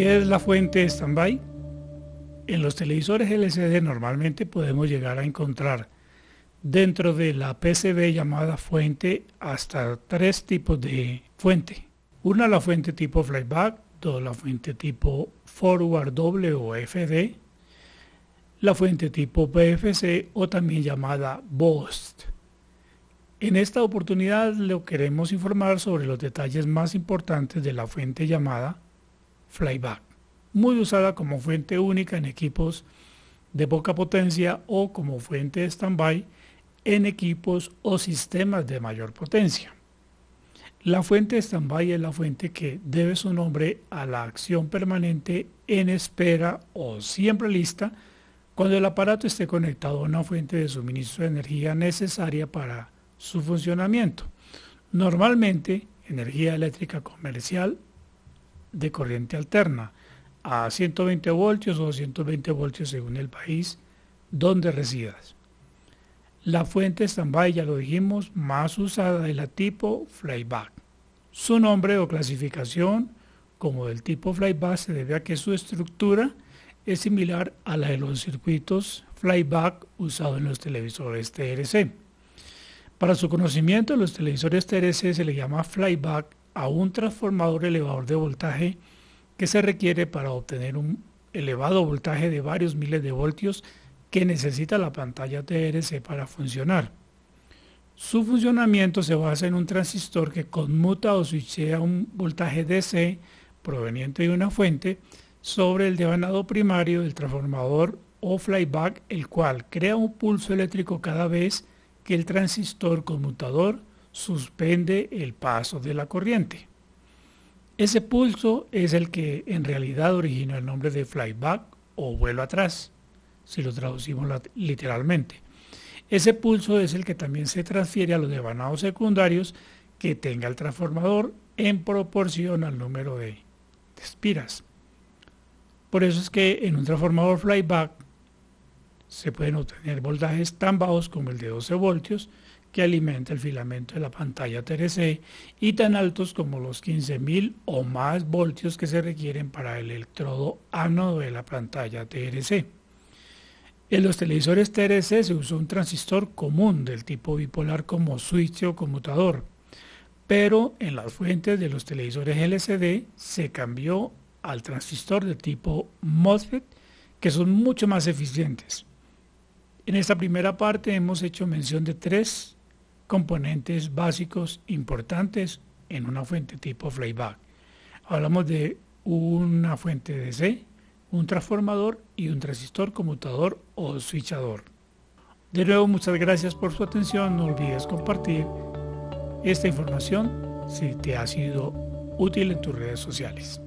¿Qué es la fuente standby? En los televisores LCD normalmente podemos llegar a encontrar dentro de la PCB llamada fuente hasta tres tipos de fuente. Una la fuente tipo flyback, dos la fuente tipo forward doble o FD, la fuente tipo PFC o también llamada BOST. En esta oportunidad le queremos informar sobre los detalles más importantes de la fuente llamada flyback, muy usada como fuente única en equipos de poca potencia o como fuente de standby en equipos o sistemas de mayor potencia. La fuente de standby es la fuente que debe su nombre a la acción permanente en espera o siempre lista cuando el aparato esté conectado a una fuente de suministro de energía necesaria para su funcionamiento, normalmente energía eléctrica comercial de corriente alterna a 120 voltios o 220 voltios según el país donde residas. La fuente standby, ya lo dijimos, más usada es la tipo flyback. Su nombre o clasificación como del tipo flyback se debe a que su estructura es similar a la de los circuitos flyback usados en los televisores TRC. Para su conocimiento, los televisores TRC se le llama flyback a un transformador elevador de voltaje que se requiere para obtener un elevado voltaje de varios miles de voltios que necesita la pantalla TRC para funcionar. Su funcionamiento se basa en un transistor que conmuta o switchea un voltaje DC proveniente de una fuente sobre el devanado primario del transformador o flyback, el cual crea un pulso eléctrico cada vez que el transistor conmutador suspende el paso de la corriente. Ese pulso es el que en realidad origina el nombre de flyback o vuelo atrás, si lo traducimos literalmente. Ese pulso es el que también se transfiere a los devanados secundarios que tenga el transformador en proporción al número de, espiras. Por eso es que en un transformador flyback se pueden obtener voltajes tan bajos como el de 12 voltios que alimenta el filamento de la pantalla TRC y tan altos como los 15.000 o más voltios que se requieren para el electrodo ánodo de la pantalla TRC. En los televisores TRC se usó un transistor común del tipo bipolar como switch o conmutador, pero en las fuentes de los televisores LCD se cambió al transistor de tipo MOSFET, que son mucho más eficientes. En esta primera parte hemos hecho mención de tres componentes básicos importantes en una fuente tipo flyback. Hablamos de una fuente DC, un transformador y un transistor conmutador o switchador. De nuevo, muchas gracias por su atención. No olvides compartir esta información si te ha sido útil en tus redes sociales.